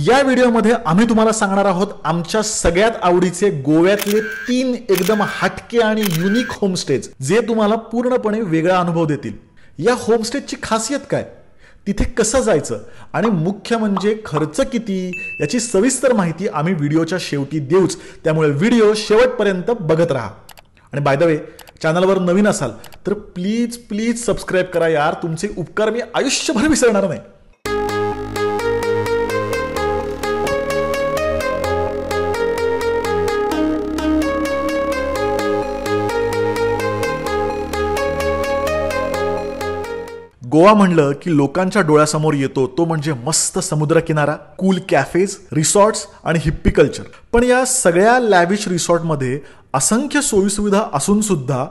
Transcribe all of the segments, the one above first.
या व्हिडिओमध्ये आम्ही तुम्हाला सांगणार आहोत आमच्या सगळ्यात आवडीचे गोव्यातले तीन एकदम हटके आणि युनिक होमस्टेज जे तुम्हाला पूर्णपणे वेगळा अनुभव देतील या होमस्टेजची खासियत काय तिथे कसं जायचं आणि मुख्य म्हणजे खर्च किती याची सविस्तर माहिती आम्ही व्हिडिओच्या शेवटी देऊच त्यामुळे व्हिडिओ शेवटपर्यंत बघत राहा आणि बाय द वे चॅनलवर नवीन असाल तर प्लीज प्लीज सबस्क्राईब करा यार तुमचे उपकार मी आयुष्यभर विसरणार नाही गोवा म्हणलं की लोकांच्या डोळ्यासमोर येतो तो म्हणजे मस्त समुद्रकिनारा कूल कॅफेज रिसॉर्ट्स आणि हिप्पी कल्चर पण या सगळ्या लॅविश रिसॉर्टमध्ये असंख्य सोयीसुविधा असून सुद्धा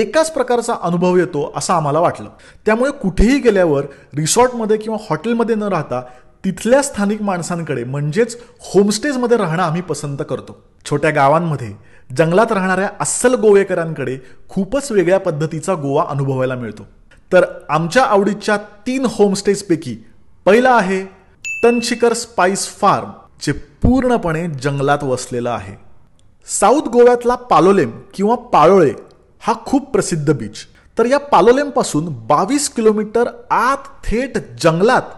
एकाच प्रकारचा अनुभव येतो असं आम्हाला वाटलं त्यामुळे कुठेही गेल्यावर रिसॉर्टमध्ये किंवा हॉटेलमध्ये न राहता तिथल्या स्थानिक माणसांकडे म्हणजेच होमस्टेजमध्ये राहणं आम्ही पसंत करतो छोट्या गावांमध्ये जंगलात राहणाऱ्या अस्सल गोवेकरांकडे खूपच वेगळ्या पद्धतीचा गोवा अनुभवायला मिळतो तर आमच्या आवडीच्या तीन होमस्टेजपैकी पहिला आहे तनशिकर स्पाइस फार्म जे पूर्णपणे जंगलात वसलेलं आहे साऊथ गोव्यातला पालोलेम किंवा पाळोळे हा खूप प्रसिद्ध बीच तर या पालोलेमपासून बावीस किलोमीटर आत थेट जंगलात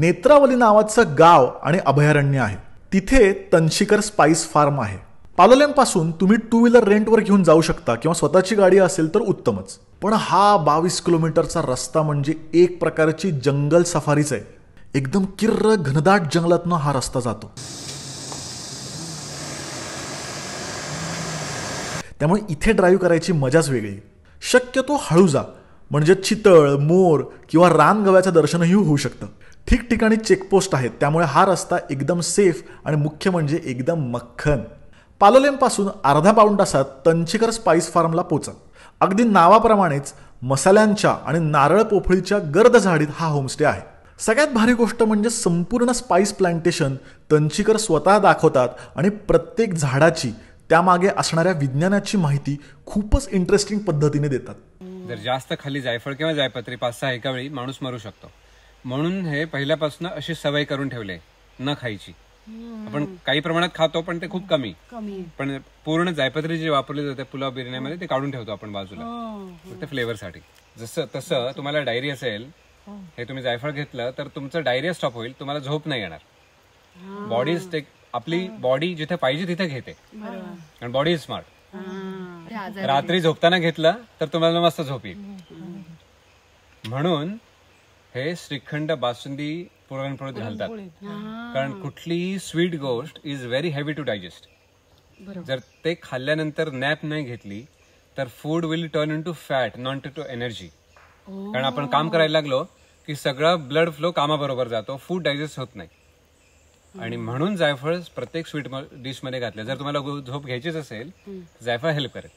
नेत्रावली नावाचं गाव आणि अभयारण्य आहे तिथे तनशिकर स्पाइस फार्म आहे पालोल्यांपासून तुम्ही टू व्हीलर रेंटवर घेऊन जाऊ शकता किंवा स्वतःची गाडी असेल तर उत्तमच पण हा बावीस किलोमीटरचा रस्ता म्हणजे एक प्रकारची जंगल सफारीच आहे एकदम किर्र घनदाट जंगलातनं हा रस्ता जातो त्यामुळे इथे ड्राईव्ह करायची मजाच वेगळी शक्यतो हळू जा म्हणजे चितळ मोर किंवा रानगव्याचं दर्शनही होऊ शकतं ठिकठिकाणी चेकपोस्ट आहेत त्यामुळे हा रस्ता एकदम सेफ आणि मुख्य म्हणजे एकदम मख्खन पालोलेमपासून अर्धा पाऊंड तासात तंचीकर स्पाइस फार्मला पोचा अगदी नावाप्रमाणेच मसाल्यांच्या आणि नारळ पोफळीच्या गर्द झाडीत हा होमस्टे आहे सगळ्यात भारी गोष्ट म्हणजे संपूर्ण स्पाइस प्लांटेशन तंचीकर स्वतः दाखवतात आणि प्रत्येक झाडाची त्यामागे असणाऱ्या विज्ञानाची माहिती खूपच इंटरेस्टिंग पद्धतीने देतात जर जास्त खाली जायफळ किंवा जायपत्री पाच सहा एका वेळी माणूस मरू शकतो म्हणून हे पहिल्यापासून अशी सवय करून ठेवले न खायची आपण काही प्रमाणात खातो पण ते खूप कमी पण पूर्ण जायपत्री जे वापरले जाते पुलाव बिर्याणीमध्ये ते काढून ठेवतो आपण बाजूला हो, हो. फक्त साठी जसं तसं तुम्हाला डायरी असेल हो. हे तुम्ही जायफळ घेतलं तर तुमचं डायरी स्टॉप होईल तुम्हाला झोप नाही येणार बॉडी आपली बॉडी जिथे पाहिजे तिथे घेते कारण बॉडी इज स्मार्ट रात्री झोपताना घेतलं तर तुम्हाला मस्त झोप येईल म्हणून हे श्रीखंड बासुंदी पुरणपोळी घालतात कारण कुठलीही स्वीट गोष्ट is very heavy to digest जर ते खाल्ल्यानंतर नॅप नाही घेतली तर food will turn into fat not to to energy कारण आपण काम करायला लागलो की सगळा ब्लड फ्लो कामाबरोबर जातो फूड डायजेस्ट होत नाही आणि म्हणून जायफळ प्रत्येक स्वीट डिशमध्ये घातलं जर तुम्हाला झोप घ्यायचीच असेल जायफळ हेल्प करेल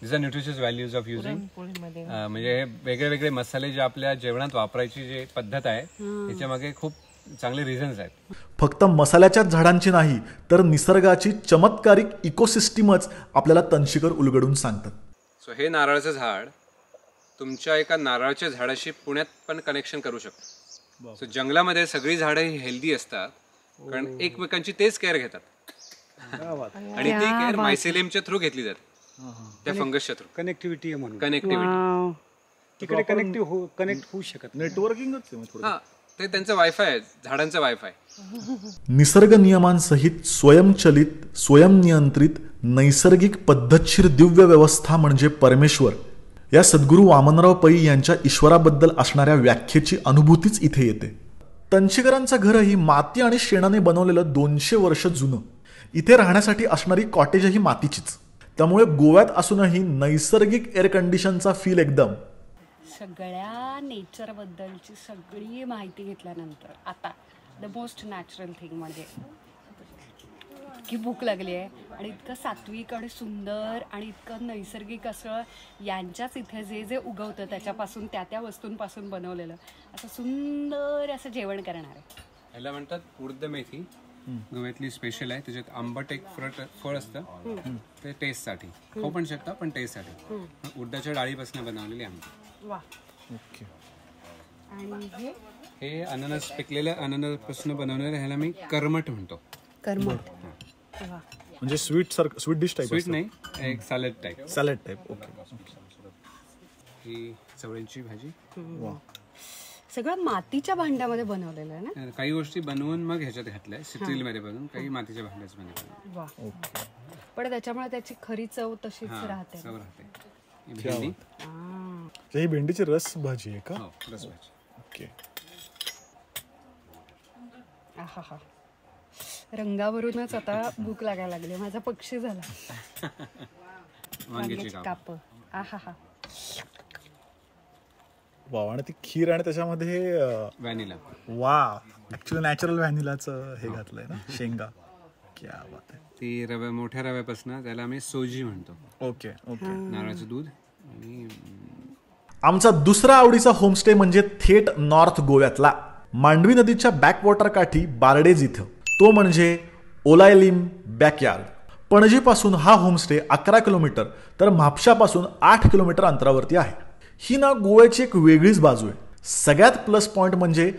this are nutritious values of using म्हणजे हे वेगळे वेगळे मसाले जे आपल्या जेवणात वापरायची जी पद्धत आहे त्याच्या मागे खूप चांगले रिझन्स आहेत फक्त मसाल्याच्याच झाडांची नाही तर निसर्गाची चमत्कारिक इकोसिस्टीमच आपल्याला तनशिकर उलगडून सांगतात सो हे नारळाचं झाड तुमच्या एका नारळाच्या झाडाशी पुण्यात पण कनेक्शन करू शकतो सो जंगलामध्ये सगळी झाडं ही हेल्दी असतात कारण एकमेकांची तेच केअर घेतात आणि ती केअर मायसेलियमच्या थ्रू घेतली जाते त्या फंगस शत्रू कनेक्टिव्हिटी कनेक्टिव्हिटी तिकडे कनेक्टिव्ह हो- कनेक्ट होऊ शकत नेटवर्किंग ते त्यांचं वायफाय आहे झाडांचं वायफाय निसर्ग नियमांसहित स्वयंचलित स्वयंनियंत्रित नैसर्गिक पद्धतशीर दिव्य व्यवस्था म्हणजे परमेश्वर या सद्गुरू वामनराव पै यांच्या ईश्वराबद्दल असणाऱ्या व्याख्येची अनुभूतीच इथे येते घर घरही माती आणि शेणाने बनवलेलं दोनशे वर्ष जुनं इथे राहण्यासाठी असणारी कॉटेज ही मातीचीच त्यामुळे गोव्यात असूनही नैसर्गिक एअर कंडिशनचा फील एकदम सगळ्या नेचरबद्दलची सगळी माहिती घेतल्यानंतर आता द मोस्ट नॅचरल थिंग म्हणजे इतकी भूक लागली आहे आणि इतकं सात्विक आणि सुंदर आणि इतकं नैसर्गिक असं यांच्याच इथे जे जे उगवतं त्याच्यापासून त्या त्या वस्तूंपासून बनवलेलं असं सुंदर असं जेवण करणार आहे ह्याला म्हणतात उर्द मेथी गोव्यातली स्पेशल आहे त्याच्यात आंबट एक फ्रट फळ असतं ते टेस्टसाठी खाऊ पण शकता पण टेस्टसाठी उड्डाच्या डाळीपासून बनवलेली आंबट ओके हे अननस अननस अननसपासून बनवलेले ह्याला मी करमट म्हणतो करमट म्हणजे स्वीट सारखं स्वीट डिश टाईप स्वीट नाही एक salad type salad type okay ही चवळीची भाजी सगळं मातीच्या भांड्यामध्ये बनवलेलं आहे ना काही गोष्टी बनवून मग ह्याच्यात घातल्या स्टील मध्ये बनवून काही मातीच्या भांड्याच वा पण त्याच्यामुळे त्याची खरी चव तशीच राहते राहते ही भेंडीची रस भाजी आहे का हो, रस भाजी ओके रंगावरूनच आता भूक लागायला लागली माझा पक्षी झाला काप हा हा वा आणि ती खीर आणि त्याच्यामध्ये व्हॅनिला वा ऍक्च्युली नॅचरल व्हॅनिलाच हे हो. घातलंय ना शेंगा क्या बात आहे ती रव्या मोठ्या रव्यापासून त्याला आम्ही सोजी म्हणतो ओके ओके नारळाचं दूध आणि आमचा दुसरा आवडीचा होमस्टे म्हणजे थेट नॉर्थ गोव्यातला मांडवी नदीच्या बॅकवॉटर काठी बारडेज इथं तो म्हणजे ओलायलिम बॅकयार्ड पणजीपासून हा होमस्टे अकरा किलोमीटर तर म्हापशापासून आठ किलोमीटर अंतरावरती आहे ही ना गोव्याची एक वेगळीच बाजू आहे सगळ्यात प्लस पॉईंट म्हणजे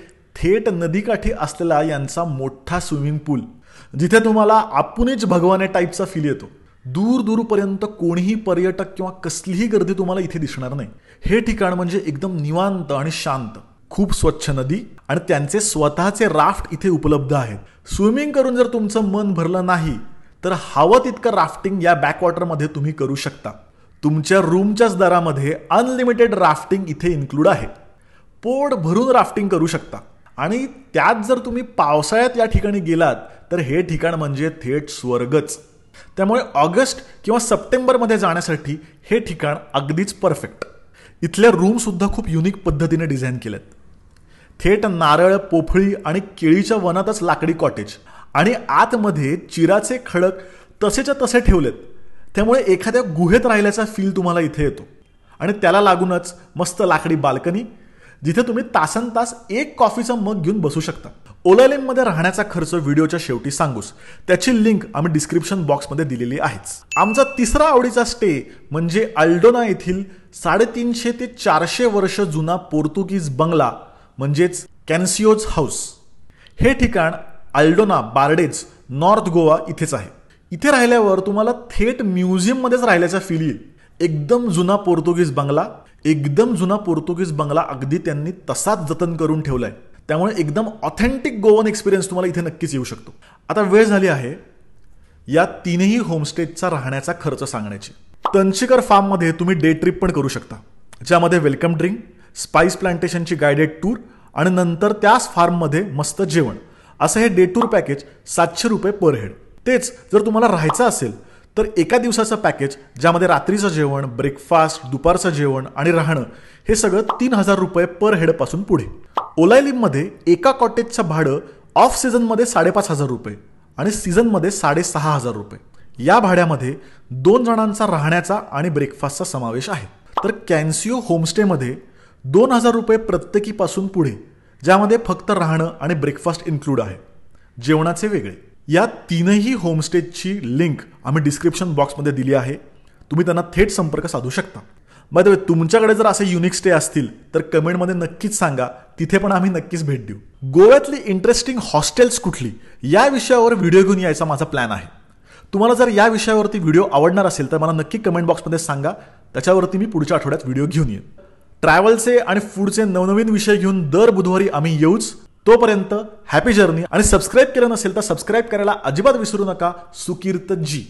थेट नदीकाठी असलेला यांचा मोठा स्विमिंग पूल जिथे तुम्हाला आपणच भगवाने टाईपचा फील येतो दूर दूरपर्यंत कोणीही पर्यटक किंवा कसलीही गर्दी तुम्हाला इथे दिसणार नाही हे ठिकाण म्हणजे एकदम निवांत आणि शांत खूप स्वच्छ नदी आणि त्यांचे स्वतःचे राफ्ट इथे उपलब्ध आहेत स्विमिंग करून जर तुमचं मन भरलं नाही तर हवं तितकं राफ्टिंग या बॅकवॉटरमध्ये तुम्ही करू शकता तुमच्या रूमच्याच दरामध्ये अनलिमिटेड राफ्टिंग इथे इन्क्लूड आहे पोट भरून राफ्टिंग करू शकता आणि त्यात जर तुम्ही पावसाळ्यात या ठिकाणी गेलात तर हे ठिकाण म्हणजे थेट स्वर्गच त्यामुळे ऑगस्ट किंवा सप्टेंबरमध्ये जाण्यासाठी हे ठिकाण अगदीच परफेक्ट इथल्या रूमसुद्धा खूप युनिक पद्धतीने डिझाईन केल्यात थेट नारळ पोफळी आणि केळीच्या वनातच लाकडी कॉटेज आणि आतमध्ये चिराचे खडक तसेच्या तसे ठेवलेत त्यामुळे एखाद्या गुहेत राहिल्याचा फील तुम्हाला इथे येतो आणि त्याला लागूनच मस्त लाकडी बाल्कनी जिथे तुम्ही तासन तास एक कॉफीचा मग घेऊन बसू शकता मध्ये राहण्याचा खर्च व्हिडिओच्या शेवटी सांगूस त्याची लिंक आम्ही डिस्क्रिप्शन बॉक्समध्ये दिलेली आहेच आमचा तिसरा आवडीचा स्टे म्हणजे अल्डोना येथील साडेतीनशे ते चारशे वर्ष जुना पोर्तुगीज बंगला म्हणजेच कॅन्सिओज हाऊस हे ठिकाण अल्डोना बार्डेज नॉर्थ गोवा इथेच आहे इथे राहिल्यावर तुम्हाला थेट म्युझियममध्येच राहिल्याचा फील येईल एकदम जुना पोर्तुगीज बंगला एकदम जुना पोर्तुगीज बंगला अगदी त्यांनी तसाच जतन करून ठेवलाय त्यामुळे एकदम ऑथेंटिक गोवन एक्सपिरियन्स तुम्हाला इथे नक्कीच येऊ शकतो आता वेळ झाली आहे या तीनही होमस्टेचा राहण्याचा खर्च सांगण्याची तनशिकर फार्ममध्ये तुम्ही डे ट्रिप पण करू शकता ज्यामध्ये वेलकम ड्रिंक स्पाइस प्लांटेशनची गायडेड टूर आणि नंतर त्याच फार्ममध्ये मस्त जेवण असं हे डे टूर पॅकेज सातशे रुपये पर हेड तेच जर तुम्हाला राहायचं असेल तर एका दिवसाचं पॅकेज ज्यामध्ये रात्रीचं जेवण ब्रेकफास्ट दुपारचं जेवण आणि राहणं हे सगळं तीन हजार रुपये पर हेडपासून पुढे ओलायलीममध्ये एका कॉटेजचं भाडं ऑफ सीझनमध्ये साडेपाच हजार रुपये आणि सीझनमध्ये साडेसहा हजार रुपये या भाड्यामध्ये दोन जणांचा राहण्याचा आणि ब्रेकफास्टचा समावेश आहे तर कॅन्सिओ होमस्टेमध्ये दोन हजार रुपये प्रत्येकीपासून पुढे ज्यामध्ये फक्त राहणं आणि ब्रेकफास्ट इन्क्लूड आहे जेवणाचे वेगळे या तीनही होमस्टेची लिंक आम्ही डिस्क्रिप्शन बॉक्समध्ये दिली आहे तुम्ही त्यांना थेट संपर्क साधू शकता बाय द वे तुमच्याकडे जर असे युनिक स्टे असतील तर कमेंटमध्ये नक्कीच सांगा तिथे पण आम्ही नक्कीच भेट देऊ गोव्यातली इंटरेस्टिंग हॉस्टेल्स कुठली या विषयावर व्हिडिओ घेऊन यायचा माझा प्लॅन आहे तुम्हाला जर या विषयावरती व्हिडिओ आवडणार असेल तर मला नक्की कमेंट बॉक्समध्ये सांगा त्याच्यावरती मी पुढच्या आठवड्यात व्हिडिओ घेऊन येईन ट्रॅव्हलचे आणि फूडचे नवनवीन विषय घेऊन दर बुधवारी आम्ही येऊच तोपर्यंत हॅपी जर्नी आणि सबस्क्राईब केलं नसेल तर सबस्क्राईब करायला अजिबात विसरू नका सुकीर्त जी